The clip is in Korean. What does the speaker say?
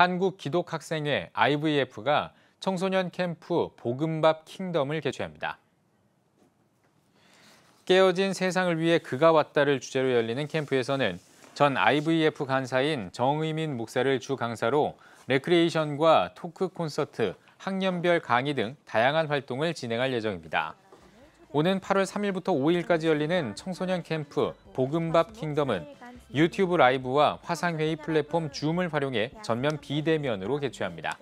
한국기독학생회 IVF가 청소년 캠프 보금밥 킹덤을 개최합니다. 깨어진 세상을 위해 그가 왔다를 주제로 열리는 캠프에서는 전 IVF 간사인 정의민 목사를 주 강사로 레크레이션과 토크 콘서트, 학년별 강의 등 다양한 활동을 진행할 예정입니다. 오는 8월 3일부터 5일까지 열리는 청소년 캠프 보금밥 킹덤은 유튜브 라이브와 화상회의 플랫폼 줌을 활용해 전면 비대면으로 개최합니다.